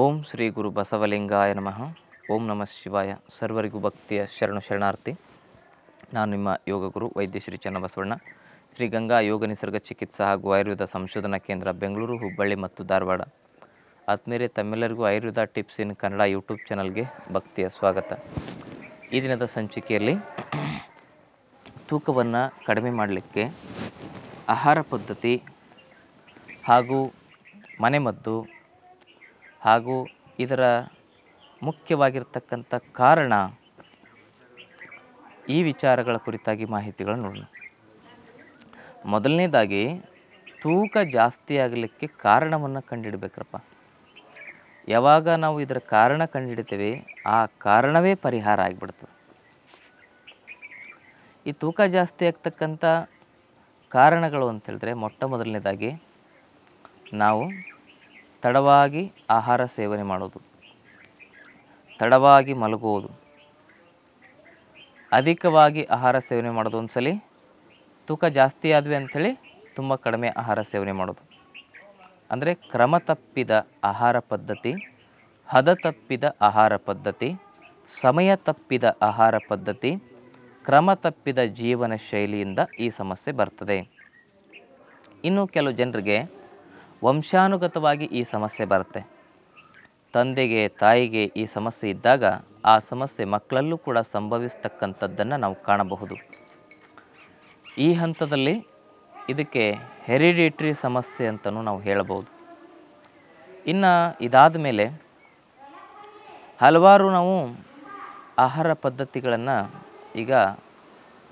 ಓಂ ಶ್ರೀ ಗುರು ಬಸವಲಿಂಗಾಯ ನಮಃ ಓಂ ನಮಃ ಶಿವಾಯ ಸರ್ವರಿಗೂ ಭಕ್ತಿಯ ಶರಣು ಶರಣಾರ್ಥಿ ನಾನು ನಿಮ್ಮ ಯೋಗ ಗುರು ವೈದ್ಯ ಶ್ರೀ ಚನ್ನಬಸವಣ್ಣ ಶ್ರೀ ಗಂಗಾ ಯೋಗ ನಿಸರ್ಗ ಚಿಕಿತ್ಸಾ ಹಾಗೂ ಆಯುರ್ವೇದ ಸಂಶೋಧನಾ ಕೇಂದ್ರ ಬೆಂಗಳೂರು ಹುಬ್ಬಳ್ಳಿ ಮತ್ತು ಧಾರವಾಡ ಆದ್ಮೇಲೆ ತಮ್ಮೆಲ್ಲರಿಗೂ Ayurveda tips in Kannada YouTube ಚಾನಲ್ಗೆ ಭಕ್ತಿಯ ಸ್ವಾಗತ ಈ ದಿನದ ಸಂಚಿಕೆಯಲ್ಲಿ ತೂಕವನ್ನು ಕಡಿಮೆ ಮಾಡಲಿಕ್ಕೆ ಆಹಾರ ಪದ್ಧತಿ ಹಾಗೂ ಮನೆಮದ್ದು ಹಾಗೂ ಇದರ ಮುಖ್ಯವಾಗಿರ್ತಕ್ಕಂಥ ಕಾರಣ ಈ ವಿಚಾರಗಳ ಕುರಿತಾಗಿ ಮಾಹಿತಿಗಳನ್ನು ನೋಡೋಣ ಮೊದಲನೇದಾಗಿ ತೂಕ ಜಾಸ್ತಿ ಆಗಲಿಕ್ಕೆ ಕಾರಣವನ್ನು ಕಂಡುಹಿಡಬೇಕ್ರಪ್ಪ ಯಾವಾಗ ನಾವು ಇದರ ಕಾರಣ ಕಂಡುಹಿಡಿತೇವೆ ಆ ಕಾರಣವೇ ಪರಿಹಾರ ಆಗಿಬಿಡ್ತದೆ ಈ ತೂಕ ಜಾಸ್ತಿ ಆಗ್ತಕ್ಕಂಥ ಕಾರಣಗಳು ಅಂತ ಹೇಳಿದ್ರೆ ಮೊಟ್ಟ ಮೊದಲನೇದಾಗಿ ನಾವು ತಡವಾಗಿ ಆಹಾರ ಸೇವನೆ ಮಾಡೋದು ತಡವಾಗಿ ಮಲಗುವುದು ಅಧಿಕವಾಗಿ ಆಹಾರ ಸೇವನೆ ಮಾಡೋದು ಒಂದ್ಸಲಿ ತೂಕ ಜಾಸ್ತಿ ಆದ್ವಿ ಅಂಥೇಳಿ ತುಂಬ ಕಡಿಮೆ ಆಹಾರ ಸೇವನೆ ಮಾಡೋದು ಅಂದರೆ ಕ್ರಮ ತಪ್ಪಿದ ಆಹಾರ ಪದ್ಧತಿ ಹದ ತಪ್ಪಿದ ಆಹಾರ ಪದ್ಧತಿ ಸಮಯ ತಪ್ಪಿದ ಆಹಾರ ಪದ್ಧತಿ ಕ್ರಮ ತಪ್ಪಿದ ಜೀವನ ಶೈಲಿಯಿಂದ ಈ ಸಮಸ್ಯೆ ಬರ್ತದೆ ಇನ್ನು ಕೆಲವು ಜನರಿಗೆ ವಂಶಾನುಗತವಾಗಿ ಈ ಸಮಸ್ಯೆ ಬರುತ್ತೆ ತಂದೆಗೆ ತಾಯಿಗೆ ಈ ಸಮಸ್ಯೆ ಇದ್ದಾಗ ಆ ಸಮಸ್ಯೆ ಮಕ್ಕಳಲ್ಲೂ ಕೂಡ ಸಂಭವಿಸ್ತಕ್ಕಂಥದ್ದನ್ನು ನಾವು ಕಾಣಬಹುದು ಈ ಹಂತದಲ್ಲಿ ಇದಕ್ಕೆ ಹೆರಿಡಿಟ್ರಿ ಸಮಸ್ಯೆ ಅಂತಲೂ ನಾವು ಹೇಳಬಹುದು ಇನ್ನು ಇದಾದ ಮೇಲೆ ಹಲವಾರು ನಾವು ಆಹಾರ ಪದ್ಧತಿಗಳನ್ನು ಈಗ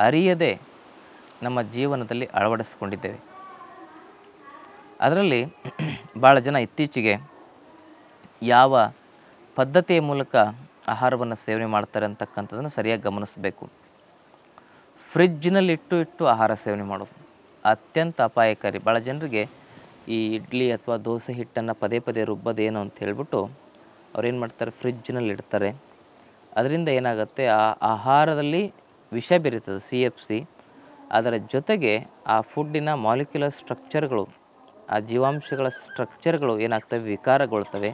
ಅರಿಯದೆ ನಮ್ಮ ಜೀವನದಲ್ಲಿ ಅಳವಡಿಸ್ಕೊಂಡಿದ್ದೇವೆ ಅದರಲ್ಲಿ ಭಾಳ ಜನ ಇತ್ತೀಚೆಗೆ ಯಾವ ಪದ್ಧತಿಯ ಮೂಲಕ ಆಹಾರವನ್ನು ಸೇವನೆ ಮಾಡ್ತಾರೆ ಅಂತಕ್ಕಂಥದ್ದನ್ನು ಸರಿಯಾಗಿ ಗಮನಿಸಬೇಕು ಫ್ರಿಜ್ನಲ್ಲಿ ಇಟ್ಟು ಇಟ್ಟು ಆಹಾರ ಸೇವನೆ ಮಾಡೋದು ಅತ್ಯಂತ ಅಪಾಯಕಾರಿ ಭಾಳ ಜನರಿಗೆ ಈ ಇಡ್ಲಿ ಅಥವಾ ದೋಸೆ ಹಿಟ್ಟನ್ನು ಪದೇ ಪದೇ ರುಬ್ಬೋದೇನು ಅಂತ ಹೇಳ್ಬಿಟ್ಟು ಅವ್ರೇನು ಮಾಡ್ತಾರೆ ಫ್ರಿಜ್ನಲ್ಲಿ ಇಡ್ತಾರೆ ಅದರಿಂದ ಏನಾಗುತ್ತೆ ಆ ಆಹಾರದಲ್ಲಿ ವಿಷ ಬೀರುತ್ತದೆ ಸಿ ಎಫ್ ಸಿ ಅದರ ಜೊತೆಗೆ ಆ ಫುಡ್ಡಿನ ಮಾಲಿಕ್ಯುಲರ್ ಸ್ಟ್ರಕ್ಚರ್ಗಳು ಆ ಜೀವಾಂಶಗಳ ಸ್ಟ್ರಕ್ಚರ್ಗಳು ಏನಾಗ್ತವೆ ವಿಕಾರಗೊಳ್ತವೆ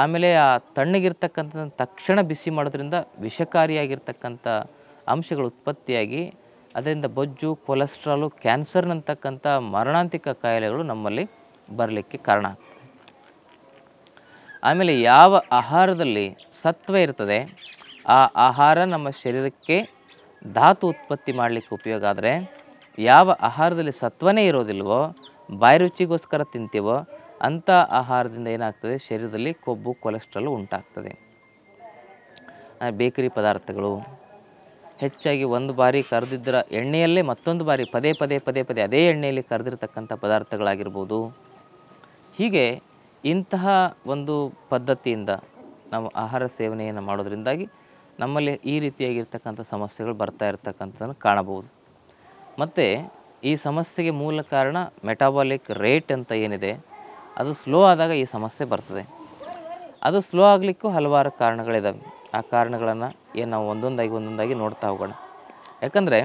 ಆಮೇಲೆ ಆ ತಣ್ಣಗಿರ್ತಕ್ಕಂಥ ತಕ್ಷಣ ಬಿಸಿ ಮಾಡೋದ್ರಿಂದ ವಿಷಕಾರಿಯಾಗಿರ್ತಕ್ಕಂಥ ಅಂಶಗಳು ಉತ್ಪತ್ತಿಯಾಗಿ ಅದರಿಂದ ಬೊಜ್ಜು ಕೊಲೆಸ್ಟ್ರಾಲು ಕ್ಯಾನ್ಸರ್ನಂತಕ್ಕಂಥ ಮರಣಾಂತಿಕ ಕಾಯಿಲೆಗಳು ನಮ್ಮಲ್ಲಿ ಬರಲಿಕ್ಕೆ ಕಾರಣ ಆಗ್ತದೆ ಆಮೇಲೆ ಯಾವ ಆಹಾರದಲ್ಲಿ ಸತ್ವ ಇರ್ತದೆ ಆ ಆಹಾರ ನಮ್ಮ ಶರೀರಕ್ಕೆ ಧಾತು ಉತ್ಪತ್ತಿ ಮಾಡಲಿಕ್ಕೆ ಉಪಯೋಗ ಆದರೆ ಯಾವ ಆಹಾರದಲ್ಲಿ ಸತ್ವನೇ ಇರೋದಿಲ್ವೋ ಬಾಯಿ ರುಚಿಗೋಸ್ಕರ ತಿಂತೀವೋ ಅಂಥ ಆಹಾರದಿಂದ ಏನಾಗ್ತದೆ ಶರೀರದಲ್ಲಿ ಕೊಬ್ಬು ಕೊಲೆಸ್ಟ್ರಾಲ್ ಉಂಟಾಗ್ತದೆ ಬೇಕರಿ ಪದಾರ್ಥಗಳು ಹೆಚ್ಚಾಗಿ ಒಂದು ಬಾರಿ ಕರೆದಿದ್ದರ ಎಣ್ಣೆಯಲ್ಲೇ ಮತ್ತೊಂದು ಬಾರಿ ಪದೇ ಪದೇ ಪದೇ ಪದೇ ಅದೇ ಎಣ್ಣೆಯಲ್ಲಿ ಕರೆದಿರ್ತಕ್ಕಂಥ ಪದಾರ್ಥಗಳಾಗಿರ್ಬೋದು ಹೀಗೆ ಇಂತಹ ಒಂದು ಪದ್ಧತಿಯಿಂದ ನಾವು ಆಹಾರ ಸೇವನೆಯನ್ನು ಮಾಡೋದರಿಂದಾಗಿ ನಮ್ಮಲ್ಲಿ ಈ ರೀತಿಯಾಗಿರ್ತಕ್ಕಂಥ ಸಮಸ್ಯೆಗಳು ಬರ್ತಾ ಇರ್ತಕ್ಕಂಥದ್ದನ್ನು ಕಾಣಬಹುದು ಮತ್ತು ಈ ಸಮಸ್ಯೆಗೆ ಮೂಲ ಕಾರಣ ಮೆಟಾಬಾಲಿಕ್ ರೇಟ್ ಅಂತ ಏನಿದೆ ಅದು ಸ್ಲೋ ಆದಾಗ ಈ ಸಮಸ್ಯೆ ಬರ್ತದೆ ಅದು ಸ್ಲೋ ಆಗಲಿಕ್ಕೂ ಹಲವಾರು ಕಾರಣಗಳಿದ್ದಾವೆ ಆ ಕಾರಣಗಳನ್ನು ಏನು ನಾವು ಒಂದೊಂದಾಗಿ ಒಂದೊಂದಾಗಿ ನೋಡ್ತಾ ಹೋಗೋಣ ಯಾಕಂದರೆ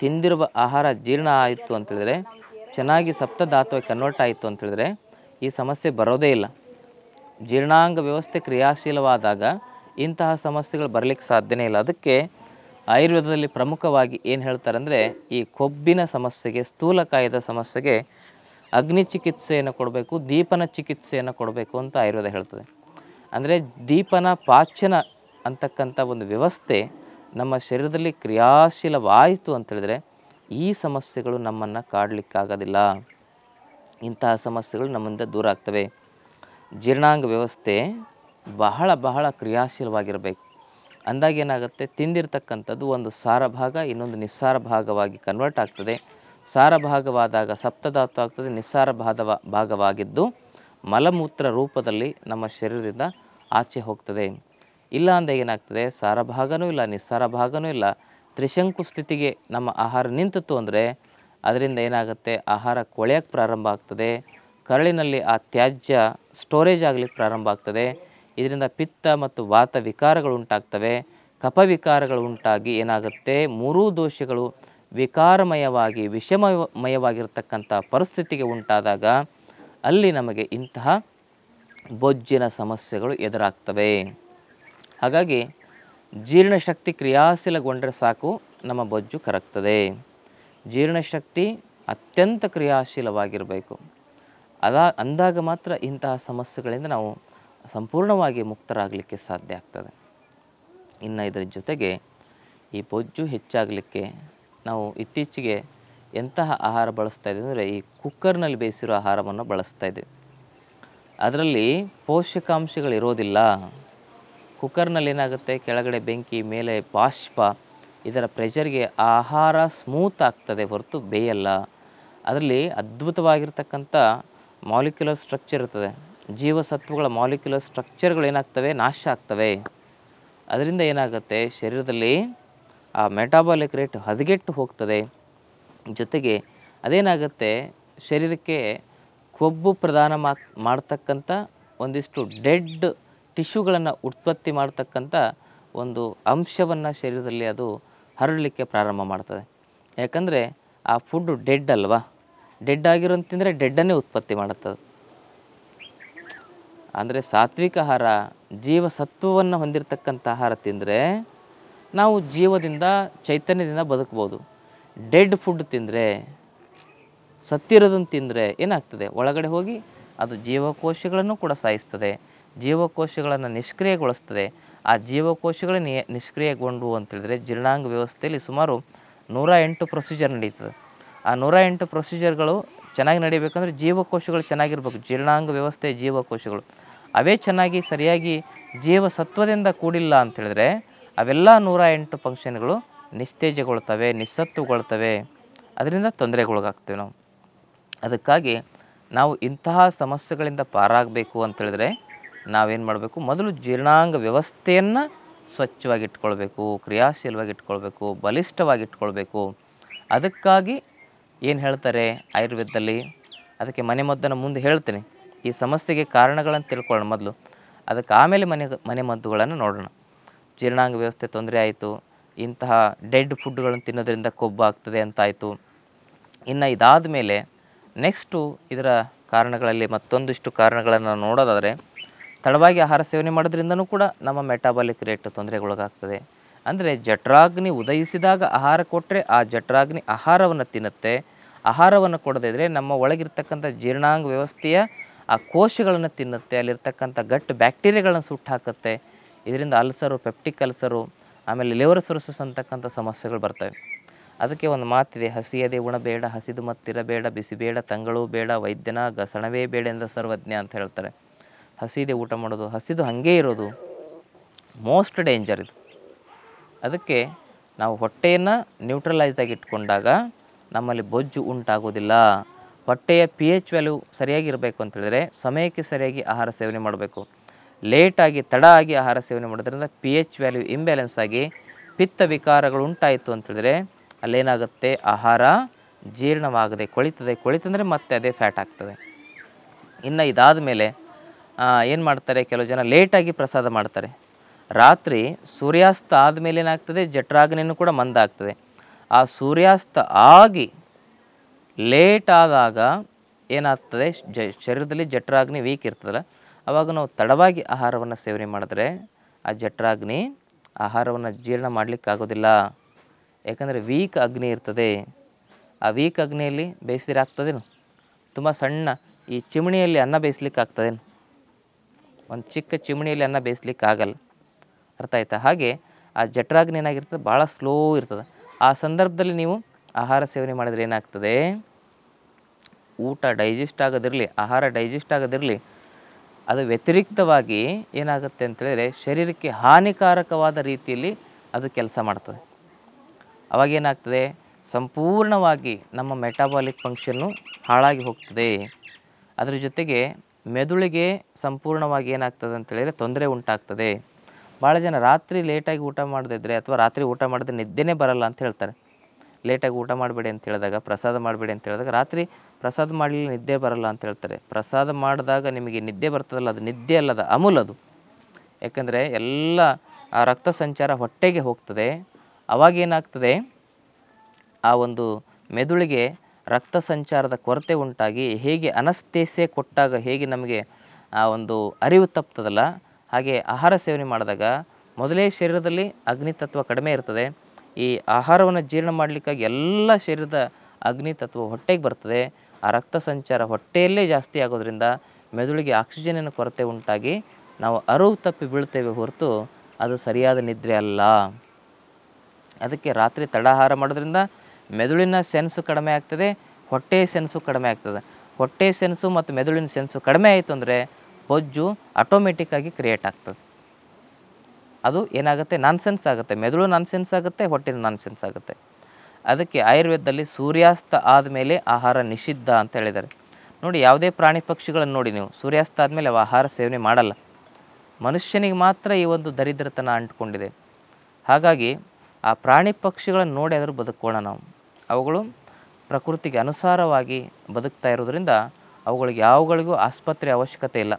ತಿಂದಿರುವ ಆಹಾರ ಜೀರ್ಣ ಆಯಿತು ಅಂತೇಳಿದರೆ ಚೆನ್ನಾಗಿ ಸಪ್ತ ಕನ್ವರ್ಟ್ ಆಯಿತು ಅಂತೇಳಿದರೆ ಈ ಸಮಸ್ಯೆ ಬರೋದೇ ಇಲ್ಲ ಜೀರ್ಣಾಂಗ ವ್ಯವಸ್ಥೆ ಕ್ರಿಯಾಶೀಲವಾದಾಗ ಇಂತಹ ಸಮಸ್ಯೆಗಳು ಬರಲಿಕ್ಕೆ ಸಾಧ್ಯನೇ ಇಲ್ಲ ಅದಕ್ಕೆ ಆಯುರ್ವೇದದಲ್ಲಿ ಪ್ರಮುಖವಾಗಿ ಏನು ಹೇಳ್ತಾರೆ ಅಂದರೆ ಈ ಕೊಬ್ಬಿನ ಸಮಸ್ಯೆಗೆ ಸ್ಥೂಲಕಾಯದ ಸಮಸ್ಯೆಗೆ ಅಗ್ನಿ ಚಿಕಿತ್ಸೆಯನ್ನು ಕೊಡಬೇಕು ದೀಪನ ಚಿಕಿತ್ಸೆಯನ್ನು ಕೊಡಬೇಕು ಅಂತ ಆಯುರ್ವೇದ ಹೇಳ್ತದೆ ಅಂದರೆ ದೀಪನ ಪಾಚನ ಅಂತಕ್ಕಂಥ ಒಂದು ವ್ಯವಸ್ಥೆ ನಮ್ಮ ಶರೀರದಲ್ಲಿ ಕ್ರಿಯಾಶೀಲವಾಯಿತು ಅಂತೇಳಿದರೆ ಈ ಸಮಸ್ಯೆಗಳು ನಮ್ಮನ್ನು ಕಾಡಲಿಕ್ಕಾಗೋದಿಲ್ಲ ಇಂತಹ ಸಮಸ್ಯೆಗಳು ನಮ್ಮಿಂದ ದೂರ ಆಗ್ತವೆ ಜೀರ್ಣಾಂಗ ವ್ಯವಸ್ಥೆ ಬಹಳ ಬಹಳ ಕ್ರಿಯಾಶೀಲವಾಗಿರಬೇಕು ಅಂದಾಗ ಏನಾಗುತ್ತೆ ತಿಂದಿರ್ತಕ್ಕಂಥದ್ದು ಒಂದು ಸಾರ ಭಾಗ ಇನ್ನೊಂದು ನಿಸ್ಸಾರ ಭಾಗವಾಗಿ ಕನ್ವರ್ಟ್ ಆಗ್ತದೆ ಸಾರ ಭಾಗವಾದಾಗ ಸಪ್ತಧಾತು ಆಗ್ತದೆ ನಿಸ್ಸಾರ ಭಾಗವ ಭಾಗವಾಗಿದ್ದು ಮಲಮೂತ್ರ ರೂಪದಲ್ಲಿ ನಮ್ಮ ಶರೀರದಿಂದ ಆಚೆ ಹೋಗ್ತದೆ ಇಲ್ಲ ಅಂದ ಏನಾಗ್ತದೆ ಸಾರ ಭಾಗನೂ ಇಲ್ಲ ನಿಸ್ಸಾರ ಭಾಗನೂ ಇಲ್ಲ ತ್ರಿಶಂಕು ಸ್ಥಿತಿಗೆ ನಮ್ಮ ಆಹಾರ ನಿಂತಿತ್ತು ಅಂದರೆ ಅದರಿಂದ ಏನಾಗುತ್ತೆ ಆಹಾರ ಕೊಳೆಯಕ್ಕೆ ಪ್ರಾರಂಭ ಆಗ್ತದೆ ಕರಳಿನಲ್ಲಿ ಆ ತ್ಯಾಜ್ಯ ಸ್ಟೋರೇಜ್ ಆಗಲಿಕ್ಕೆ ಪ್ರಾರಂಭ ಆಗ್ತದೆ ಇದರಿಂದ ಪಿತ್ತ ಮತ್ತು ವಾತ ವಿಕಾರಗಳು ಉಂಟಾಗ್ತವೆ ಕಪವಿಕಾರಗಳು ಉಂಟಾಗಿ ಏನಾಗುತ್ತೆ ಮೂರೂ ದೋಷಗಳು ವಿಕಾರಮಯವಾಗಿ ವಿಷಮಯವಾಗಿರ್ತಕ್ಕಂಥ ಪರಿಸ್ಥಿತಿಗೆ ಉಂಟಾದಾಗ ಅಲ್ಲಿ ನಮಗೆ ಇಂತಹ ಬೊಜ್ಜಿನ ಸಮಸ್ಯೆಗಳು ಎದುರಾಗ್ತವೆ ಹಾಗಾಗಿ ಜೀರ್ಣಶಕ್ತಿ ಕ್ರಿಯಾಶೀಲಗೊಂಡರೆ ಸಾಕು ನಮ್ಮ ಬೊಜ್ಜು ಕರಗ್ತದೆ ಜೀರ್ಣಶಕ್ತಿ ಅತ್ಯಂತ ಕ್ರಿಯಾಶೀಲವಾಗಿರಬೇಕು ಅದ ಅಂದಾಗ ಮಾತ್ರ ಇಂತಹ ಸಮಸ್ಯೆಗಳಿಂದ ನಾವು ಸಂಪೂರ್ಣವಾಗಿ ಮುಕ್ತರಾಗಲಿಕ್ಕೆ ಸಾಧ್ಯ ಆಗ್ತದೆ ಇನ್ನು ಇದರ ಜೊತೆಗೆ ಈ ಬೊಜ್ಜು ಹೆಚ್ಚಾಗಲಿಕ್ಕೆ ನಾವು ಇತ್ತೀಚೆಗೆ ಎಂತಹ ಆಹಾರ ಬಳಸ್ತಾ ಇದ್ದೀವಿ ಅಂದರೆ ಈ ಕುಕ್ಕರ್ನಲ್ಲಿ ಬೇಯಿಸಿರೋ ಆಹಾರವನ್ನು ಬಳಸ್ತಾ ಇದ್ದೀವಿ ಅದರಲ್ಲಿ ಪೋಷಕಾಂಶಗಳಿರೋದಿಲ್ಲ ಕುಕ್ಕರ್ನಲ್ಲಿ ಏನಾಗುತ್ತೆ ಕೆಳಗಡೆ ಬೆಂಕಿ ಮೇಲೆ ಬಾಷ್ಪ ಇದರ ಪ್ರೆಷರ್ಗೆ ಆಹಾರ ಸ್ಮೂತ್ ಆಗ್ತದೆ ಹೊರತು ಬೇಯಲ್ಲ ಅದರಲ್ಲಿ ಅದ್ಭುತವಾಗಿರ್ತಕ್ಕಂಥ ಮಾಲಿಕ್ಯುಲರ್ ಸ್ಟ್ರಕ್ಚರ್ ಇರ್ತದೆ ಜೀವಸತ್ವಗಳ ಮಾಲಿಕ್ಯುಲರ್ ಸ್ಟ್ರಕ್ಚರ್ಗಳು ಏನಾಗ್ತವೆ ನಾಶ ಆಗ್ತವೆ ಅದರಿಂದ ಏನಾಗುತ್ತೆ ಶರೀರದಲ್ಲಿ ಆ ಮೆಟಾಬಾಲಿಕ್ ರೇಟ್ ಹದಗೆಟ್ಟು ಹೋಗ್ತದೆ ಜೊತೆಗೆ ಅದೇನಾಗುತ್ತೆ ಶರೀರಕ್ಕೆ ಕೊಬ್ಬು ಪ್ರದಾನ ಮಾ ಮಾಡ್ತಕ್ಕಂಥ ಒಂದಿಷ್ಟು ಡೆಡ್ ಟಿಶ್ಯೂಗಳನ್ನು ಉತ್ಪತ್ತಿ ಮಾಡ್ತಕ್ಕಂಥ ಒಂದು ಅಂಶವನ್ನು ಶರೀರದಲ್ಲಿ ಅದು ಹರಡಲಿಕ್ಕೆ ಪ್ರಾರಂಭ ಮಾಡ್ತದೆ ಯಾಕಂದರೆ ಆ ಫುಡ್ ಡೆಡ್ ಅಲ್ವಾ ಡೆಡ್ ಆಗಿರೋ ಡೆಡ್ಡನ್ನೇ ಉತ್ಪತ್ತಿ ಮಾಡುತ್ತದೆ ಅಂದರೆ ಸಾತ್ವಿಕ ಆಹಾರ ಜೀವಸತ್ವವನ್ನು ಹೊಂದಿರತಕ್ಕಂಥ ಆಹಾರ ತಿಂದರೆ ನಾವು ಜೀವದಿಂದ ಚೈತನ್ಯದಿಂದ ಬದುಕ್ಬೋದು ಡೆಡ್ ಫುಡ್ ತಿಂದರೆ ಸತ್ತಿರೋದನ್ನು ತಿಂದರೆ ಏನಾಗ್ತದೆ ಒಳಗಡೆ ಹೋಗಿ ಅದು ಜೀವಕೋಶಗಳನ್ನು ಕೂಡ ಸಾಯಿಸ್ತದೆ ಜೀವಕೋಶಗಳನ್ನು ನಿಷ್ಕ್ರಿಯಗೊಳಿಸ್ತದೆ ಆ ಜೀವಕೋಶಗಳ ನಿಷ್ಕ್ರಿಯಗೊಂಡು ಅಂತೇಳಿದರೆ ಜೀರ್ಣಾಂಗ ವ್ಯವಸ್ಥೆಯಲ್ಲಿ ಸುಮಾರು ನೂರ ಎಂಟು ಪ್ರೊಸೀಜರ್ ನಡೀತದೆ ಆ ನೂರ ಎಂಟು ಪ್ರೊಸೀಜರ್ಗಳು ಚೆನ್ನಾಗಿ ನಡಿಬೇಕಂದ್ರೆ ಜೀವಕೋಶಗಳು ಚೆನ್ನಾಗಿರ್ಬೇಕು ಜೀರ್ಣಾಂಗ ವ್ಯವಸ್ಥೆ ಜೀವಕೋಶಗಳು ಅವೇ ಚೆನ್ನಾಗಿ ಸರಿಯಾಗಿ ಜೀವಸತ್ವದಿಂದ ಕೂಡಿಲ್ಲ ಹೇಳಿದ್ರೆ ಅವೆಲ್ಲ ನೂರ ಎಂಟು ಫಂಕ್ಷನ್ಗಳು ನಿಸ್ತೇಜಗೊಳ್ತವೆ ನಿಸ್ಸತ್ತುಗೊಳ್ತವೆ ಅದರಿಂದ ತೊಂದರೆಗೊಳಗಾಗ್ತೇವೆ ನಾವು ಅದಕ್ಕಾಗಿ ನಾವು ಇಂತಹ ಸಮಸ್ಯೆಗಳಿಂದ ಪಾರಾಗಬೇಕು ಅಂತೇಳಿದ್ರೆ ನಾವೇನು ಮಾಡಬೇಕು ಮೊದಲು ಜೀರ್ಣಾಂಗ ವ್ಯವಸ್ಥೆಯನ್ನು ಸ್ವಚ್ಛವಾಗಿ ಇಟ್ಕೊಳ್ಬೇಕು ಕ್ರಿಯಾಶೀಲವಾಗಿ ಇಟ್ಕೊಳ್ಬೇಕು ಬಲಿಷ್ಠವಾಗಿ ಅದಕ್ಕಾಗಿ ಏನು ಹೇಳ್ತಾರೆ ಆಯುರ್ವೇದದಲ್ಲಿ ಅದಕ್ಕೆ ಮನೆಮದ್ದನ್ನು ಮುಂದೆ ಹೇಳ್ತೀನಿ ಈ ಸಮಸ್ಯೆಗೆ ಕಾರಣಗಳನ್ನು ತಿಳ್ಕೊಳ್ಳೋಣ ಮೊದಲು ಅದಕ್ಕೆ ಆಮೇಲೆ ಮನೆ ಮನೆ ಮದ್ದುಗಳನ್ನು ನೋಡೋಣ ಜೀರ್ಣಾಂಗ ವ್ಯವಸ್ಥೆ ತೊಂದರೆ ಆಯಿತು ಇಂತಹ ಡೆಡ್ ಫುಡ್ಗಳನ್ನು ತಿನ್ನೋದ್ರಿಂದ ಕೊಬ್ಬು ಆಗ್ತದೆ ಅಂತಾಯಿತು ಇನ್ನು ಇದಾದ ಮೇಲೆ ನೆಕ್ಸ್ಟು ಇದರ ಕಾರಣಗಳಲ್ಲಿ ಮತ್ತೊಂದಿಷ್ಟು ಕಾರಣಗಳನ್ನು ನೋಡೋದಾದರೆ ತಡವಾಗಿ ಆಹಾರ ಸೇವನೆ ಮಾಡೋದ್ರಿಂದನೂ ಕೂಡ ನಮ್ಮ ಮೆಟಾಬಾಲಿಕ್ ರೇಟ್ ತೊಂದರೆಗೊಳಗಾಗ್ತದೆ ಅಂದರೆ ಜಟ್ರಾಗ್ನಿ ಉದಯಿಸಿದಾಗ ಆಹಾರ ಕೊಟ್ಟರೆ ಆ ಜಠರಾಗ್ನಿ ಆಹಾರವನ್ನು ತಿನ್ನುತ್ತೆ ಆಹಾರವನ್ನು ಕೊಡದೇ ಇದ್ದರೆ ನಮ್ಮ ಒಳಗಿರ್ತಕ್ಕಂಥ ಜೀರ್ಣಾಂಗ ವ್ಯವಸ್ಥೆಯ ಆ ಕೋಶಗಳನ್ನು ತಿನ್ನುತ್ತೆ ಅಲ್ಲಿರ್ತಕ್ಕಂಥ ಗಟ್ಟು ಬ್ಯಾಕ್ಟೀರಿಯಾಗಳನ್ನು ಸುಟ್ಟು ಹಾಕುತ್ತೆ ಇದರಿಂದ ಅಲ್ಸರು ಪೆಪ್ಟಿಕ್ ಅಲ್ಸರು ಆಮೇಲೆ ಲಿವರ್ ಸುರಸಸ್ ಅಂತಕ್ಕಂಥ ಸಮಸ್ಯೆಗಳು ಬರ್ತವೆ ಅದಕ್ಕೆ ಒಂದು ಮಾತಿದೆ ಹಸಿಯದೆ ಉಣಬೇಡ ಹಸಿದು ಮತ್ತಿರಬೇಡ ಬಿಸಿಬೇಡ ತಂಗಳು ಬೇಡ ವೈದ್ಯನ ಗಸಣವೇ ಬೇಡ ಎಂದ ಸರ್ವಜ್ಞ ಅಂತ ಹೇಳ್ತಾರೆ ಹಸಿದೆ ಊಟ ಮಾಡೋದು ಹಸಿದು ಹಾಗೇ ಇರೋದು ಮೋಸ್ಟ್ ಡೇಂಜರ್ ಇದು ಅದಕ್ಕೆ ನಾವು ಹೊಟ್ಟೆಯನ್ನು ನ್ಯೂಟ್ರಲೈಸ್ ಆಗಿ ಇಟ್ಕೊಂಡಾಗ ನಮ್ಮಲ್ಲಿ ಬೊಜ್ಜು ಉಂಟಾಗೋದಿಲ್ಲ ಹೊಟ್ಟೆಯ ಪಿ ಎಚ್ ವ್ಯಾಲ್ಯೂ ಸರಿಯಾಗಿರಬೇಕು ಅಂತೇಳಿದ್ರೆ ಸಮಯಕ್ಕೆ ಸರಿಯಾಗಿ ಆಹಾರ ಸೇವನೆ ಮಾಡಬೇಕು ಲೇಟಾಗಿ ತಡ ಆಗಿ ಆಹಾರ ಸೇವನೆ ಮಾಡೋದ್ರಿಂದ ಪಿ ಎಚ್ ವ್ಯಾಲ್ಯೂ ಇಂಬ್ಯಾಲೆನ್ಸ್ ಆಗಿ ಪಿತ್ತ ವಿಕಾರಗಳು ಉಂಟಾಯಿತು ಅಂತೇಳಿದ್ರೆ ಅಲ್ಲೇನಾಗುತ್ತೆ ಆಹಾರ ಜೀರ್ಣವಾಗದೆ ಕೊಳಿತದೆ ಕೊಳಿತಂದರೆ ಮತ್ತೆ ಅದೇ ಫ್ಯಾಟ್ ಆಗ್ತದೆ ಇನ್ನು ಇದಾದ ಮೇಲೆ ಏನು ಮಾಡ್ತಾರೆ ಕೆಲವು ಜನ ಲೇಟಾಗಿ ಪ್ರಸಾದ ಮಾಡ್ತಾರೆ ರಾತ್ರಿ ಸೂರ್ಯಾಸ್ತ ಆದಮೇಲೆ ಏನಾಗ್ತದೆ ಜಠರಾಗ್ನಿಯನ್ನು ಕೂಡ ಮಂದಾಗ್ತದೆ ಆ ಸೂರ್ಯಾಸ್ತ ಆಗಿ ಲೇಟ್ ಆದಾಗ ಏನಾಗ್ತದೆ ಜ ಶರೀರದಲ್ಲಿ ಜಠರಾಗ್ನಿ ವೀಕ್ ಇರ್ತದಲ್ಲ ಆವಾಗ ನಾವು ತಡವಾಗಿ ಆಹಾರವನ್ನು ಸೇವನೆ ಮಾಡಿದ್ರೆ ಆ ಜಠರಾಗ್ನಿ ಆಹಾರವನ್ನು ಜೀರ್ಣ ಮಾಡಲಿಕ್ಕಾಗೋದಿಲ್ಲ ಯಾಕಂದರೆ ವೀಕ್ ಅಗ್ನಿ ಇರ್ತದೆ ಆ ವೀಕ್ ಅಗ್ನಿಯಲ್ಲಿ ಬೇಯಿಸಿದ್ರೆ ಆಗ್ತದೇನು ತುಂಬ ಸಣ್ಣ ಈ ಚಿಮಣಿಯಲ್ಲಿ ಅನ್ನ ಬೇಯಿಸ್ಲಿಕ್ಕೆ ಆಗ್ತದೇನು ಒಂದು ಚಿಕ್ಕ ಚಿಮಣಿಯಲ್ಲಿ ಅನ್ನ ಬೇಯಿಸ್ಲಿಕ್ಕೆ ಆಗಲ್ಲ ಅರ್ಥ ಆಯ್ತಾ ಹಾಗೆ ಆ ಜಠರಾಗ್ನಿ ಏನಾಗಿರ್ತದೆ ಭಾಳ ಸ್ಲೋ ಇರ್ತದೆ ಆ ಸಂದರ್ಭದಲ್ಲಿ ನೀವು ಆಹಾರ ಸೇವನೆ ಮಾಡಿದ್ರೆ ಏನಾಗ್ತದೆ ಊಟ ಡೈಜೆಸ್ಟ್ ಆಗೋದಿರಲಿ ಆಹಾರ ಡೈಜೆಸ್ಟ್ ಆಗೋದಿರಲಿ ಅದು ವ್ಯತಿರಿಕ್ತವಾಗಿ ಏನಾಗುತ್ತೆ ಅಂತೇಳಿದರೆ ಶರೀರಕ್ಕೆ ಹಾನಿಕಾರಕವಾದ ರೀತಿಯಲ್ಲಿ ಅದು ಕೆಲಸ ಮಾಡ್ತದೆ ಅವಾಗೇನಾಗ್ತದೆ ಸಂಪೂರ್ಣವಾಗಿ ನಮ್ಮ ಮೆಟಾಬಾಲಿಕ್ ಫಂಕ್ಷನ್ನು ಹಾಳಾಗಿ ಹೋಗ್ತದೆ ಅದರ ಜೊತೆಗೆ ಮೆದುಳಿಗೆ ಸಂಪೂರ್ಣವಾಗಿ ಏನಾಗ್ತದೆ ಅಂತೇಳಿದರೆ ತೊಂದರೆ ಉಂಟಾಗ್ತದೆ ಭಾಳ ಜನ ರಾತ್ರಿ ಲೇಟಾಗಿ ಊಟ ಮಾಡದಿದ್ದರೆ ಅಥವಾ ರಾತ್ರಿ ಊಟ ಮಾಡಿದ್ರೆ ನಿದ್ದೆನೇ ಬರಲ್ಲ ಅಂತ ಹೇಳ್ತಾರೆ ಲೇಟಾಗಿ ಊಟ ಮಾಡಬೇಡಿ ಅಂತ ಹೇಳಿದಾಗ ಪ್ರಸಾದ ಮಾಡಬೇಡಿ ಅಂತ ಹೇಳಿದಾಗ ರಾತ್ರಿ ಪ್ರಸಾದ ಮಾಡಲಿಲ್ಲ ನಿದ್ದೆ ಬರಲ್ಲ ಅಂತ ಹೇಳ್ತಾರೆ ಪ್ರಸಾದ ಮಾಡಿದಾಗ ನಿಮಗೆ ನಿದ್ದೆ ಬರ್ತದಲ್ಲ ಅದು ನಿದ್ದೆ ಅಲ್ಲದ ಅಮೂಲ್ ಅದು ಯಾಕಂದರೆ ಎಲ್ಲ ಆ ರಕ್ತ ಸಂಚಾರ ಹೊಟ್ಟೆಗೆ ಹೋಗ್ತದೆ ಅವಾಗೇನಾಗ್ತದೆ ಆ ಒಂದು ಮೆದುಳಿಗೆ ರಕ್ತ ಸಂಚಾರದ ಕೊರತೆ ಉಂಟಾಗಿ ಹೇಗೆ ಅನಸ್ತೇಸೆ ಕೊಟ್ಟಾಗ ಹೇಗೆ ನಮಗೆ ಆ ಒಂದು ಅರಿವು ತಪ್ತದಲ್ಲ ಹಾಗೆ ಆಹಾರ ಸೇವನೆ ಮಾಡಿದಾಗ ಮೊದಲೇ ಶರೀರದಲ್ಲಿ ಅಗ್ನಿ ತತ್ವ ಕಡಿಮೆ ಇರ್ತದೆ ಈ ಆಹಾರವನ್ನು ಜೀರ್ಣ ಮಾಡಲಿಕ್ಕಾಗಿ ಎಲ್ಲ ಶರೀರದ ಅಗ್ನಿ ತತ್ವ ಹೊಟ್ಟೆಗೆ ಬರ್ತದೆ ಆ ರಕ್ತ ಸಂಚಾರ ಹೊಟ್ಟೆಯಲ್ಲೇ ಜಾಸ್ತಿ ಆಗೋದ್ರಿಂದ ಮೆದುಳಿಗೆ ಆಕ್ಸಿಜನಿನ ಕೊರತೆ ಉಂಟಾಗಿ ನಾವು ಅರಿವು ತಪ್ಪಿ ಬೀಳ್ತೇವೆ ಹೊರತು ಅದು ಸರಿಯಾದ ನಿದ್ರೆ ಅಲ್ಲ ಅದಕ್ಕೆ ರಾತ್ರಿ ತಡಾಹಾರ ಮಾಡೋದ್ರಿಂದ ಮೆದುಳಿನ ಸೆನ್ಸು ಕಡಿಮೆ ಆಗ್ತದೆ ಹೊಟ್ಟೆಯ ಸೆನ್ಸು ಕಡಿಮೆ ಆಗ್ತದೆ ಹೊಟ್ಟೆ ಸೆನ್ಸು ಮತ್ತು ಮೆದುಳಿನ ಸೆನ್ಸು ಕಡಿಮೆ ಆಯಿತು ಅಂದರೆ ಬೊಜ್ಜು ಆಟೋಮೆಟಿಕ್ಕಾಗಿ ಕ್ರಿಯೇಟ್ ಆಗ್ತದೆ ಅದು ಏನಾಗುತ್ತೆ ನಾನ್ಸೆನ್ಸ್ ಆಗುತ್ತೆ ಮೆದುಳು ನಾನ್ಸೆನ್ಸ್ ಆಗುತ್ತೆ ಹೊಟ್ಟಿನ ನಾನ್ಸೆನ್ಸ್ ಆಗುತ್ತೆ ಅದಕ್ಕೆ ಆಯುರ್ವೇದದಲ್ಲಿ ಸೂರ್ಯಾಸ್ತ ಆದಮೇಲೆ ಆಹಾರ ನಿಷಿದ್ಧ ಅಂತ ಹೇಳಿದ್ದಾರೆ ನೋಡಿ ಯಾವುದೇ ಪ್ರಾಣಿ ಪಕ್ಷಿಗಳನ್ನು ನೋಡಿ ನೀವು ಸೂರ್ಯಾಸ್ತ ಆದಮೇಲೆ ಅವು ಆಹಾರ ಸೇವನೆ ಮಾಡಲ್ಲ ಮನುಷ್ಯನಿಗೆ ಮಾತ್ರ ಈ ಒಂದು ದರಿದ್ರತನ ಅಂಟ್ಕೊಂಡಿದೆ ಹಾಗಾಗಿ ಆ ಪ್ರಾಣಿ ಪಕ್ಷಿಗಳನ್ನು ನೋಡಿ ಆದರೂ ಬದುಕೋಣ ನಾವು ಅವುಗಳು ಪ್ರಕೃತಿಗೆ ಅನುಸಾರವಾಗಿ ಬದುಕ್ತಾ ಇರೋದ್ರಿಂದ ಅವುಗಳಿಗೆ ಯಾವುಗಳಿಗೂ ಆಸ್ಪತ್ರೆ ಅವಶ್ಯಕತೆ ಇಲ್ಲ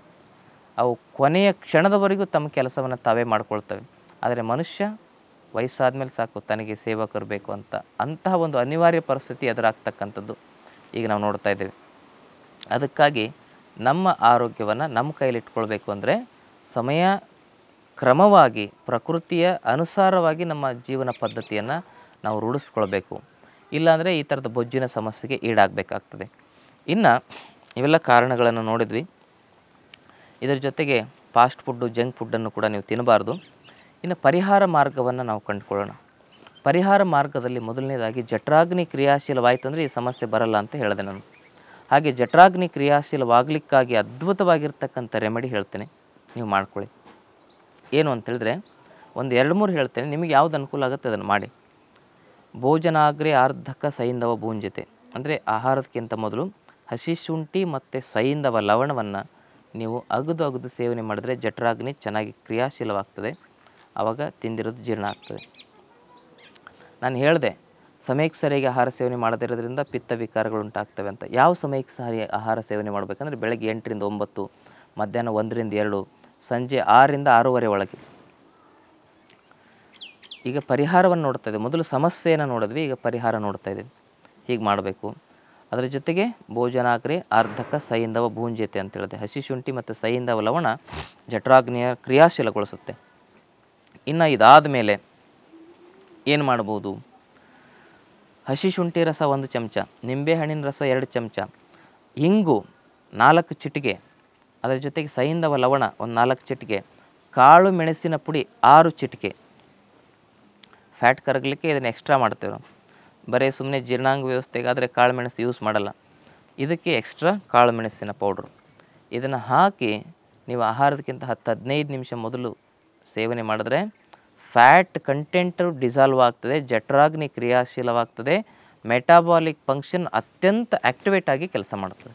ಅವು ಕೊನೆಯ ಕ್ಷಣದವರೆಗೂ ತಮ್ಮ ಕೆಲಸವನ್ನು ತಾವೇ ಮಾಡ್ಕೊಳ್ತವೆ ಆದರೆ ಮನುಷ್ಯ ವಯಸ್ಸಾದ ಮೇಲೆ ಸಾಕು ತನಗೆ ಸೇವಕರು ಬೇಕು ಅಂತ ಅಂತಹ ಒಂದು ಅನಿವಾರ್ಯ ಪರಿಸ್ಥಿತಿ ಎದುರಾಗ್ತಕ್ಕಂಥದ್ದು ಈಗ ನಾವು ನೋಡ್ತಾ ಇದ್ದೇವೆ ಅದಕ್ಕಾಗಿ ನಮ್ಮ ಆರೋಗ್ಯವನ್ನು ನಮ್ಮ ಕೈಲಿಟ್ಕೊಳ್ಬೇಕು ಅಂದರೆ ಸಮಯ ಕ್ರಮವಾಗಿ ಪ್ರಕೃತಿಯ ಅನುಸಾರವಾಗಿ ನಮ್ಮ ಜೀವನ ಪದ್ಧತಿಯನ್ನು ನಾವು ರೂಢಿಸ್ಕೊಳ್ಬೇಕು ಇಲ್ಲಾಂದರೆ ಈ ಥರದ ಬೊಜ್ಜಿನ ಸಮಸ್ಯೆಗೆ ಈಡಾಗಬೇಕಾಗ್ತದೆ ಇನ್ನು ಇವೆಲ್ಲ ಕಾರಣಗಳನ್ನು ನೋಡಿದ್ವಿ ಇದರ ಜೊತೆಗೆ ಫಾಸ್ಟ್ ಫುಡ್ಡು ಜಂಕ್ ಫುಡ್ಡನ್ನು ಕೂಡ ನೀವು ತಿನ್ನಬಾರ್ದು ಇನ್ನು ಪರಿಹಾರ ಮಾರ್ಗವನ್ನು ನಾವು ಕಂಡುಕೊಳ್ಳೋಣ ಪರಿಹಾರ ಮಾರ್ಗದಲ್ಲಿ ಮೊದಲನೇದಾಗಿ ಜಟ್ರಾಗ್ನಿ ಕ್ರಿಯಾಶೀಲವಾಯಿತು ಅಂದರೆ ಈ ಸಮಸ್ಯೆ ಬರಲ್ಲ ಅಂತ ಹೇಳಿದೆ ನಾನು ಹಾಗೆ ಜಠರಾಗ್ನಿ ಕ್ರಿಯಾಶೀಲವಾಗಲಿಕ್ಕಾಗಿ ಅದ್ಭುತವಾಗಿರ್ತಕ್ಕಂಥ ರೆಮಿಡಿ ಹೇಳ್ತೇನೆ ನೀವು ಮಾಡ್ಕೊಳ್ಳಿ ಏನು ಅಂತೇಳಿದ್ರೆ ಒಂದು ಎರಡು ಮೂರು ಹೇಳ್ತೇನೆ ನಿಮಗೆ ಯಾವುದು ಅನುಕೂಲ ಆಗುತ್ತೆ ಅದನ್ನು ಮಾಡಿ ಭೋಜನಾಗ್ರೆ ಆರ್ಧಕ ಸೈಂದವ ಭೂಂಜತೆ ಅಂದರೆ ಆಹಾರಕ್ಕಿಂತ ಮೊದಲು ಹಸಿ ಶುಂಠಿ ಮತ್ತು ಸೈಂಧವ ಲವಣವನ್ನು ನೀವು ಅಗದು ಅಗದು ಸೇವನೆ ಮಾಡಿದರೆ ಜಠರಾಗ್ನಿ ಚೆನ್ನಾಗಿ ಕ್ರಿಯಾಶೀಲವಾಗ್ತದೆ ಆವಾಗ ತಿಂದಿರೋದು ಜೀರ್ಣ ಆಗ್ತದೆ ನಾನು ಹೇಳಿದೆ ಸಮಯಕ್ಕೆ ಸರಿಯಾಗಿ ಆಹಾರ ಸೇವನೆ ಮಾಡದಿರೋದ್ರಿಂದ ಪಿತ್ತ ವಿಕಾರಗಳು ಉಂಟಾಗ್ತವೆ ಅಂತ ಯಾವ ಸಮಯಕ್ಕೆ ಸರಿ ಆಹಾರ ಸೇವನೆ ಮಾಡಬೇಕಂದ್ರೆ ಬೆಳಗ್ಗೆ ಎಂಟರಿಂದ ಒಂಬತ್ತು ಮಧ್ಯಾಹ್ನ ಒಂದರಿಂದ ಎರಡು ಸಂಜೆ ಆರರಿಂದ ಆರೂವರೆ ಒಳಗೆ ಈಗ ಪರಿಹಾರವನ್ನು ನೋಡ್ತಾ ಇದೆ ಮೊದಲು ಸಮಸ್ಯೆಯನ್ನು ನೋಡಿದ್ವಿ ಈಗ ಪರಿಹಾರ ನೋಡ್ತಾ ಇದ್ದೀವಿ ಹೀಗೆ ಮಾಡಬೇಕು ಅದರ ಜೊತೆಗೆ ಭೋಜನಾಗ್ರೆ ಅರ್ಧಕ ಸೈಂಧವ ಭೂಂಜತೆ ಅಂತ ಹೇಳಿದೆ ಹಸಿ ಶುಂಠಿ ಮತ್ತು ಸೈಂಧವ ಲವಣ ಜಠರಾಗ್ನಿಯ ಕ್ರಿಯಾಶೀಲಗೊಳಿಸುತ್ತೆ ಇನ್ನು ಇದಾದ ಮೇಲೆ ಏನು ಮಾಡ್ಬೋದು ಹಸಿ ಶುಂಠಿ ರಸ ಒಂದು ಚಮಚ ನಿಂಬೆಹಣ್ಣಿನ ರಸ ಎರಡು ಚಮಚ ಹಿಂಗು ನಾಲ್ಕು ಚಿಟಿಕೆ ಅದರ ಜೊತೆಗೆ ಸೈಂಧವ ಲವಣ ಒಂದು ನಾಲ್ಕು ಚಿಟಿಕೆ ಕಾಳು ಮೆಣಸಿನ ಪುಡಿ ಆರು ಚಿಟಿಕೆ ಫ್ಯಾಟ್ ಕರಗಲಿಕ್ಕೆ ಇದನ್ನು ಎಕ್ಸ್ಟ್ರಾ ಮಾಡ್ತೇವೆ ಬರೀ ಸುಮ್ಮನೆ ಜೀರ್ಣಾಂಗ ವ್ಯವಸ್ಥೆಗಾದರೆ ಕಾಳುಮೆಣಸು ಯೂಸ್ ಮಾಡಲ್ಲ ಇದಕ್ಕೆ ಎಕ್ಸ್ಟ್ರಾ ಕಾಳುಮೆಣಸಿನ ಮೆಣಸಿನ ಪೌಡ್ರು ಇದನ್ನು ಹಾಕಿ ನೀವು ಆಹಾರದಕ್ಕಿಂತ ಹತ್ತು ಹದಿನೈದು ನಿಮಿಷ ಮೊದಲು ಸೇವನೆ ಮಾಡಿದ್ರೆ ಫ್ಯಾಟ್ ಕಂಟೆಂಟು ಡಿಸಾಲ್ವ್ ಆಗ್ತದೆ ಜಟರಾಗ್ನಿ ಕ್ರಿಯಾಶೀಲವಾಗ್ತದೆ ಮೆಟಾಬಾಲಿಕ್ ಫಂಕ್ಷನ್ ಅತ್ಯಂತ ಆ್ಯಕ್ಟಿವೇಟ್ ಆಗಿ ಕೆಲಸ ಮಾಡ್ತದೆ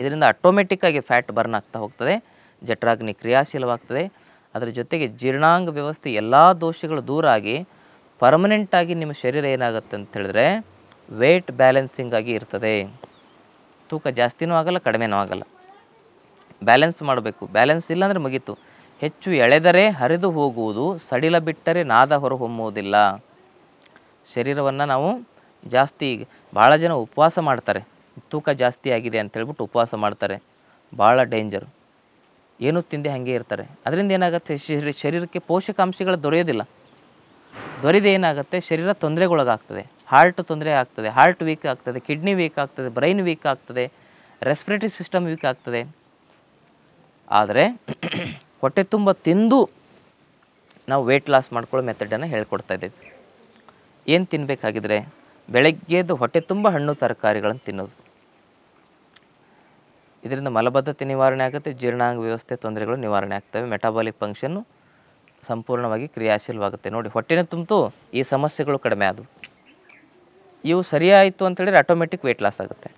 ಇದರಿಂದ ಆಟೋಮೆಟಿಕ್ಕಾಗಿ ಫ್ಯಾಟ್ ಬರ್ನ್ ಆಗ್ತಾ ಹೋಗ್ತದೆ ಜಠರಾಗ್ನಿ ಕ್ರಿಯಾಶೀಲವಾಗ್ತದೆ ಅದರ ಜೊತೆಗೆ ಜೀರ್ಣಾಂಗ ವ್ಯವಸ್ಥೆ ಎಲ್ಲ ದೋಷಗಳು ದೂರಾಗಿ ಪರ್ಮನೆಂಟಾಗಿ ನಿಮ್ಮ ಶರೀರ ಏನಾಗುತ್ತೆ ಅಂತ ಹೇಳಿದ್ರೆ ವೇಟ್ ಬ್ಯಾಲೆನ್ಸಿಂಗ್ ಆಗಿ ಇರ್ತದೆ ತೂಕ ಜಾಸ್ತಿನೂ ಆಗಲ್ಲ ಕಡಿಮೆನೂ ಆಗಲ್ಲ ಬ್ಯಾಲೆನ್ಸ್ ಮಾಡಬೇಕು ಬ್ಯಾಲೆನ್ಸ್ ಇಲ್ಲಾಂದರೆ ಮುಗೀತು ಹೆಚ್ಚು ಎಳೆದರೆ ಹರಿದು ಹೋಗುವುದು ಸಡಿಲ ಬಿಟ್ಟರೆ ನಾದ ಹೊರಹೊಮ್ಮುವುದಿಲ್ಲ ಶರೀರವನ್ನು ನಾವು ಜಾಸ್ತಿ ಭಾಳ ಜನ ಉಪವಾಸ ಮಾಡ್ತಾರೆ ತೂಕ ಜಾಸ್ತಿ ಆಗಿದೆ ಅಂತೇಳ್ಬಿಟ್ಟು ಉಪವಾಸ ಮಾಡ್ತಾರೆ ಭಾಳ ಡೇಂಜರ್ ಏನು ತಿಂದೆ ಹಾಗೆ ಇರ್ತಾರೆ ಅದರಿಂದ ಏನಾಗುತ್ತೆ ಶರೀರಕ್ಕೆ ಪೋಷಕಾಂಶಗಳು ದೊರೆಯೋದಿಲ್ಲ ದೊರೆದು ಏನಾಗುತ್ತೆ ಶರೀರ ತೊಂದರೆಗೊಳಗಾಗ್ತದೆ ಹಾರ್ಟ್ ತೊಂದರೆ ಆಗ್ತದೆ ಹಾರ್ಟ್ ವೀಕ್ ಆಗ್ತದೆ ಕಿಡ್ನಿ ವೀಕ್ ಆಗ್ತದೆ ಬ್ರೈನ್ ವೀಕ್ ಆಗ್ತದೆ ರೆಸ್ಪಿರೇಟರಿ ಸಿಸ್ಟಮ್ ವೀಕ್ ಆಗ್ತದೆ ಆದರೆ ಹೊಟ್ಟೆ ತುಂಬ ತಿಂದು ನಾವು ವೆಯ್ಟ್ ಲಾಸ್ ಮಾಡ್ಕೊಳ್ಳೋ ಮೆಥಡನ್ನು ಹೇಳ್ಕೊಡ್ತಾ ಇದ್ದೀವಿ ಏನು ತಿನ್ನಬೇಕಾಗಿದ್ರೆ ಬೆಳಗ್ಗೆದ್ದು ಹೊಟ್ಟೆ ತುಂಬ ಹಣ್ಣು ತರಕಾರಿಗಳನ್ನು ತಿನ್ನೋದು ಇದರಿಂದ ಮಲಬದ್ಧತೆ ನಿವಾರಣೆ ಆಗುತ್ತೆ ಜೀರ್ಣಾಂಗ ವ್ಯವಸ್ಥೆ ತೊಂದರೆಗಳು ನಿವಾರಣೆ ಆಗ್ತವೆ ಮೆಟಾಬಾಲಿಕ್ ಫಂಕ್ಷನ್ನು ಸಂಪೂರ್ಣವಾಗಿ ಕ್ರಿಯಾಶೀಲವಾಗುತ್ತೆ ನೋಡಿ ಹೊಟ್ಟೆನ ತುಂಬಿತು ಈ ಸಮಸ್ಯೆಗಳು ಕಡಿಮೆ ಆದವು ಇವು ಸರಿಯಾಯಿತು ಅಂತೇಳಿದರೆ ಆಟೋಮೆಟಿಕ್ ವೆಯ್ಟ್ ಲಾಸ್ ಆಗುತ್ತೆ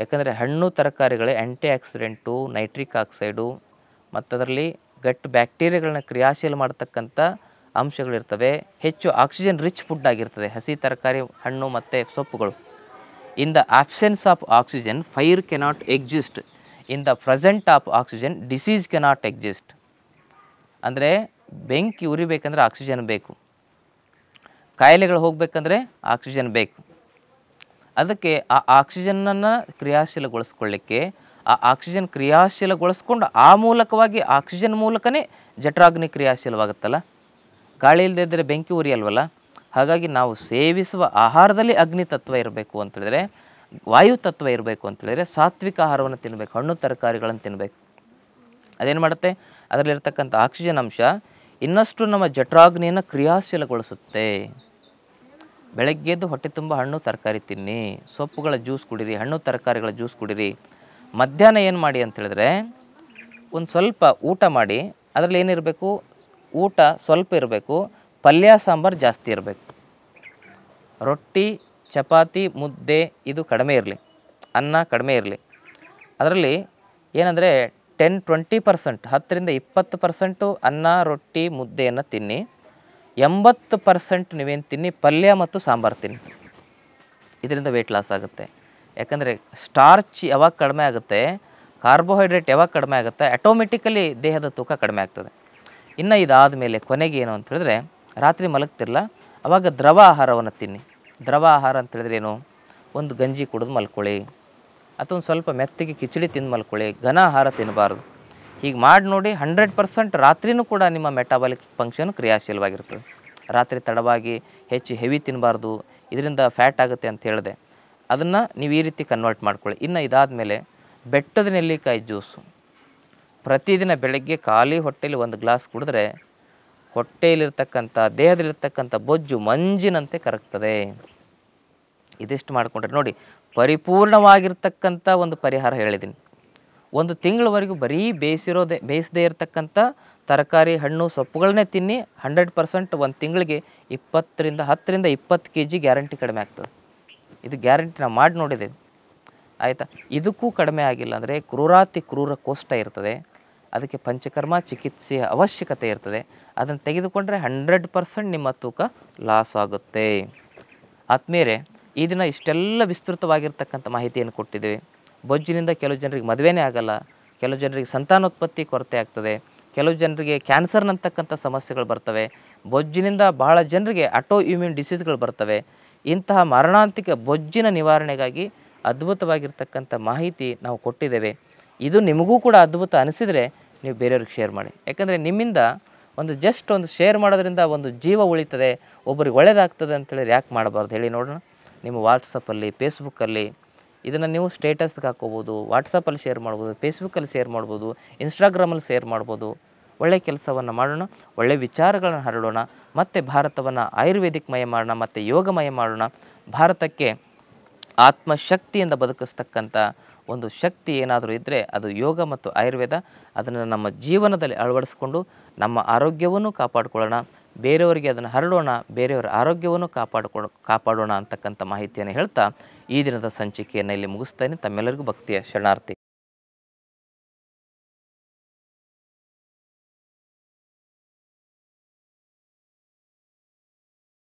ಯಾಕಂದರೆ ಹಣ್ಣು ತರಕಾರಿಗಳೇ ಆ್ಯಂಟಿ ಆಕ್ಸಿಡೆಂಟು ನೈಟ್ರಿಕ್ ಆಕ್ಸೈಡು ಮತ್ತು ಅದರಲ್ಲಿ ಗಟ್ ಬ್ಯಾಕ್ಟೀರಿಯಾಗಳನ್ನ ಕ್ರಿಯಾಶೀಲ ಮಾಡ್ತಕ್ಕಂಥ ಅಂಶಗಳಿರ್ತವೆ ಹೆಚ್ಚು ಆಕ್ಸಿಜನ್ ರಿಚ್ ಫುಡ್ ಆಗಿರ್ತದೆ ಹಸಿ ತರಕಾರಿ ಹಣ್ಣು ಮತ್ತು ಸೊಪ್ಪುಗಳು in the absence of oxygen fire cannot exist in the present of oxygen disease cannot exist ಅಂದರೆ ಬೆಂಕಿ ಉರಿಬೇಕಂದ್ರೆ ಆಕ್ಸಿಜನ್ ಬೇಕು ಕಾಯಿಲೆಗಳು ಹೋಗಬೇಕಂದ್ರೆ ಆಕ್ಸಿಜನ್ ಬೇಕು ಅದಕ್ಕೆ ಆ ಆಕ್ಸಿಜನನ್ನು ಕ್ರಿಯಾಶೀಲಗೊಳಿಸ್ಕೊಳ್ಳಿಕ್ಕೆ ಆ ಆಕ್ಸಿಜನ್ ಕ್ರಿಯಾಶೀಲಗೊಳಿಸ್ಕೊಂಡು ಆ ಮೂಲಕವಾಗಿ ಆಕ್ಸಿಜನ್ ಮೂಲಕನೇ ಜಠರಾಗ್ನಿ ಕ್ರಿಯಾಶೀಲವಾಗುತ್ತಲ್ಲ ಗಾಳಿ ಇಲ್ಲದೇ ಇದ್ದರೆ ಬೆಂಕಿ ಉರಿಯಲ್ವಲ್ಲ ಹಾಗಾಗಿ ನಾವು ಸೇವಿಸುವ ಆಹಾರದಲ್ಲಿ ಅಗ್ನಿ ತತ್ವ ಇರಬೇಕು ಅಂತೇಳಿದ್ರೆ ವಾಯು ತತ್ವ ಇರಬೇಕು ಅಂತೇಳಿದರೆ ಸಾತ್ವಿಕ ಆಹಾರವನ್ನು ತಿನ್ನಬೇಕು ಹಣ್ಣು ತರಕಾರಿಗಳನ್ನು ತಿನ್ನಬೇಕು ಅದೇನು ಮಾಡುತ್ತೆ ಅದರಲ್ಲಿರ್ತಕ್ಕಂಥ ಆಕ್ಸಿಜನ್ ಅಂಶ ಇನ್ನಷ್ಟು ನಮ್ಮ ಜಠರಾಗ್ನಿಯನ್ನು ಕ್ರಿಯಾಶೀಲಗೊಳಿಸುತ್ತೆ ಬೆಳಗ್ಗೆದ್ದು ಹೊಟ್ಟೆ ತುಂಬ ಹಣ್ಣು ತರಕಾರಿ ತಿನ್ನಿ ಸೊಪ್ಪುಗಳ ಜ್ಯೂಸ್ ಕುಡಿರಿ ಹಣ್ಣು ತರಕಾರಿಗಳ ಜ್ಯೂಸ್ ಕುಡಿರಿ ಮಧ್ಯಾಹ್ನ ಏನು ಮಾಡಿ ಅಂತೇಳಿದ್ರೆ ಒಂದು ಸ್ವಲ್ಪ ಊಟ ಮಾಡಿ ಅದರಲ್ಲಿ ಏನಿರಬೇಕು ಊಟ ಸ್ವಲ್ಪ ಇರಬೇಕು ಪಲ್ಯ ಸಾಂಬಾರು ಜಾಸ್ತಿ ಇರಬೇಕು ರೊಟ್ಟಿ ಚಪಾತಿ ಮುದ್ದೆ ಇದು ಕಡಿಮೆ ಇರಲಿ ಅನ್ನ ಕಡಿಮೆ ಇರಲಿ ಅದರಲ್ಲಿ ಏನಂದರೆ ಟೆನ್ ಟ್ವೆಂಟಿ ಪರ್ಸೆಂಟ್ ಹತ್ತರಿಂದ ಇಪ್ಪತ್ತು ಪರ್ಸೆಂಟು ಅನ್ನ ರೊಟ್ಟಿ ಮುದ್ದೆಯನ್ನು ತಿನ್ನಿ ಎಂಬತ್ತು ಪರ್ಸೆಂಟ್ ನೀವೇನು ತಿನ್ನಿ ಪಲ್ಯ ಮತ್ತು ಸಾಂಬಾರು ತಿನ್ನಿ ಇದರಿಂದ ವೆಯ್ಟ್ ಲಾಸ್ ಆಗುತ್ತೆ ಯಾಕಂದರೆ ಸ್ಟಾರ್ಚ್ ಯಾವಾಗ ಕಡಿಮೆ ಆಗುತ್ತೆ ಕಾರ್ಬೋಹೈಡ್ರೇಟ್ ಯಾವಾಗ ಕಡಿಮೆ ಆಗುತ್ತೆ ಆಟೋಮೆಟಿಕಲಿ ದೇಹದ ತೂಕ ಕಡಿಮೆ ಆಗ್ತದೆ ಇನ್ನು ಇದಾದ ಮೇಲೆ ಕೊನೆಗೆ ಏನು ಅಂತ ಹೇಳಿದ್ರೆ ರಾತ್ರಿ ಮಲಗ್ತಿರಲ್ಲ ಆವಾಗ ದ್ರವ ಆಹಾರವನ್ನು ತಿನ್ನಿ ದ್ರವ ಆಹಾರ ಅಂತ ಹೇಳಿದ್ರೆ ಏನು ಒಂದು ಗಂಜಿ ಕುಡಿದು ಮಲ್ಕೊಳ್ಳಿ ಒಂದು ಸ್ವಲ್ಪ ಮೆತ್ತಗೆ ಕಿಚಡಿ ತಿಂದು ಮಲ್ಕೊಳ್ಳಿ ಘನ ಆಹಾರ ತಿನ್ನಬಾರ್ದು ಹೀಗೆ ಮಾಡಿ ನೋಡಿ ಹಂಡ್ರೆಡ್ ಪರ್ಸೆಂಟ್ ರಾತ್ರಿನೂ ಕೂಡ ನಿಮ್ಮ ಮೆಟಾಬಾಲಿಕ್ ಫಂಕ್ಷನ್ ಕ್ರಿಯಾಶೀಲವಾಗಿರ್ತದೆ ರಾತ್ರಿ ತಡವಾಗಿ ಹೆಚ್ಚು ಹೆವಿ ತಿನ್ನಬಾರ್ದು ಇದರಿಂದ ಫ್ಯಾಟ್ ಆಗುತ್ತೆ ಅಂತ ಹೇಳಿದೆ ಅದನ್ನು ನೀವು ಈ ರೀತಿ ಕನ್ವರ್ಟ್ ಮಾಡ್ಕೊಳ್ಳಿ ಇನ್ನು ಇದಾದ ಮೇಲೆ ಬೆಟ್ಟದ ನೆಲ್ಲಿಕಾಯಿ ಜ್ಯೂಸು ಪ್ರತಿದಿನ ಬೆಳಗ್ಗೆ ಖಾಲಿ ಹೊಟ್ಟೆಯಲ್ಲಿ ಒಂದು ಗ್ಲಾಸ್ ಕುಡಿದ್ರೆ ಹೊಟ್ಟೆಯಲ್ಲಿರ್ತಕ್ಕಂಥ ದೇಹದಲ್ಲಿರ್ತಕ್ಕಂಥ ಬೊಜ್ಜು ಮಂಜಿನಂತೆ ಕರಗ್ತದೆ ಇದಿಷ್ಟು ಮಾಡಿಕೊಂಡ್ರೆ ನೋಡಿ ಪರಿಪೂರ್ಣವಾಗಿರ್ತಕ್ಕಂಥ ಒಂದು ಪರಿಹಾರ ಹೇಳಿದ್ದೀನಿ ಒಂದು ತಿಂಗಳವರೆಗೂ ಬರೀ ಬೇಯಿಸಿರೋದೆ ಬೇಯಿಸದೇ ಇರತಕ್ಕಂಥ ತರಕಾರಿ ಹಣ್ಣು ಸೊಪ್ಪುಗಳನ್ನೇ ತಿನ್ನಿ ಹಂಡ್ರೆಡ್ ಪರ್ಸೆಂಟ್ ಒಂದು ತಿಂಗಳಿಗೆ ಇಪ್ಪತ್ತರಿಂದ ಹತ್ತರಿಂದ ಇಪ್ಪತ್ತು ಕೆ ಜಿ ಗ್ಯಾರಂಟಿ ಕಡಿಮೆ ಆಗ್ತದೆ ಇದು ಗ್ಯಾರಂಟಿ ನಾವು ಮಾಡಿ ನೋಡಿದೆ ಆಯಿತಾ ಇದಕ್ಕೂ ಕಡಿಮೆ ಆಗಿಲ್ಲ ಅಂದರೆ ಕ್ರೂರಾತಿ ಕ್ರೂರ ಕೋಷ್ಟ ಇರ್ತದೆ ಅದಕ್ಕೆ ಪಂಚಕರ್ಮ ಚಿಕಿತ್ಸೆಯ ಅವಶ್ಯಕತೆ ಇರ್ತದೆ ಅದನ್ನು ತೆಗೆದುಕೊಂಡ್ರೆ ಹಂಡ್ರೆಡ್ ಪರ್ಸೆಂಟ್ ನಿಮ್ಮ ತೂಕ ಲಾಸ್ ಆಗುತ್ತೆ ಆದಮೇಲೆ ಈ ದಿನ ಇಷ್ಟೆಲ್ಲ ವಿಸ್ತೃತವಾಗಿರ್ತಕ್ಕಂಥ ಮಾಹಿತಿಯನ್ನು ಕೊಟ್ಟಿದ್ದೇವೆ ಬೊಜ್ಜಿನಿಂದ ಕೆಲವು ಜನರಿಗೆ ಮದುವೆನೇ ಆಗಲ್ಲ ಕೆಲವು ಜನರಿಗೆ ಸಂತಾನೋತ್ಪತ್ತಿ ಕೊರತೆ ಆಗ್ತದೆ ಕೆಲವು ಜನರಿಗೆ ಕ್ಯಾನ್ಸರ್ನಂತಕ್ಕಂಥ ಸಮಸ್ಯೆಗಳು ಬರ್ತವೆ ಬೊಜ್ಜಿನಿಂದ ಬಹಳ ಜನರಿಗೆ ಅಟೋ ಇಮ್ಯೂನ್ ಡಿಸೀಸ್ಗಳು ಬರ್ತವೆ ಇಂತಹ ಮರಣಾಂತಿಕ ಬೊಜ್ಜಿನ ನಿವಾರಣೆಗಾಗಿ ಅದ್ಭುತವಾಗಿರ್ತಕ್ಕಂಥ ಮಾಹಿತಿ ನಾವು ಕೊಟ್ಟಿದ್ದೇವೆ ಇದು ನಿಮಗೂ ಕೂಡ ಅದ್ಭುತ ಅನಿಸಿದರೆ ನೀವು ಬೇರೆಯವ್ರಿಗೆ ಶೇರ್ ಮಾಡಿ ಯಾಕಂದರೆ ನಿಮ್ಮಿಂದ ಒಂದು ಜಸ್ಟ್ ಒಂದು ಶೇರ್ ಮಾಡೋದ್ರಿಂದ ಒಂದು ಜೀವ ಉಳಿತದೆ ಒಬ್ಬರಿಗೆ ಒಳ್ಳೆಯದಾಗ್ತದೆ ಅಂತೇಳಿ ಯಾಕೆ ಮಾಡಬಾರ್ದು ಹೇಳಿ ನೋಡೋಣ ನಿಮ್ಮ ವಾಟ್ಸಪ್ಪಲ್ಲಿ ಫೇಸ್ಬುಕ್ಕಲ್ಲಿ ಇದನ್ನು ನೀವು ಸ್ಟೇಟಸ್ಗೆ ಹಾಕೋಬೋದು ವಾಟ್ಸಪ್ಪಲ್ಲಿ ಶೇರ್ ಮಾಡ್ಬೋದು ಫೇಸ್ಬುಕ್ಕಲ್ಲಿ ಶೇರ್ ಮಾಡ್ಬೋದು ಇನ್ಸ್ಟಾಗ್ರಾಮಲ್ಲಿ ಶೇರ್ ಮಾಡ್ಬೋದು ಒಳ್ಳೆಯ ಕೆಲಸವನ್ನು ಮಾಡೋಣ ಒಳ್ಳೆಯ ವಿಚಾರಗಳನ್ನು ಹರಡೋಣ ಮತ್ತು ಭಾರತವನ್ನು ಮಯ ಮಾಡೋಣ ಮತ್ತು ಯೋಗಮಯ ಮಾಡೋಣ ಭಾರತಕ್ಕೆ ಆತ್ಮಶಕ್ತಿಯಿಂದ ಬದುಕಿಸ್ತಕ್ಕಂಥ ಒಂದು ಶಕ್ತಿ ಏನಾದರೂ ಇದ್ದರೆ ಅದು ಯೋಗ ಮತ್ತು ಆಯುರ್ವೇದ ಅದನ್ನು ನಮ್ಮ ಜೀವನದಲ್ಲಿ ಅಳವಡಿಸ್ಕೊಂಡು ನಮ್ಮ ಆರೋಗ್ಯವನ್ನು ಕಾಪಾಡಿಕೊಳ್ಳೋಣ ಬೇರೆಯವರಿಗೆ ಅದನ್ನು ಹರಡೋಣ ಬೇರೆಯವರ ಆರೋಗ್ಯವನ್ನು ಕಾಪಾಡಿಕೊಡ ಕಾಪಾಡೋಣ ಅಂತಕ್ಕಂಥ ಮಾಹಿತಿಯನ್ನು ಹೇಳ್ತಾ ಈ ದಿನದ ಸಂಚಿಕೆಯನ್ನು ಇಲ್ಲಿ ಮುಗಿಸ್ತೇನೆ ತಮ್ಮೆಲ್ಲರಿಗೂ ಭಕ್ತಿಯ ಶರಣಾರ್ಥಿ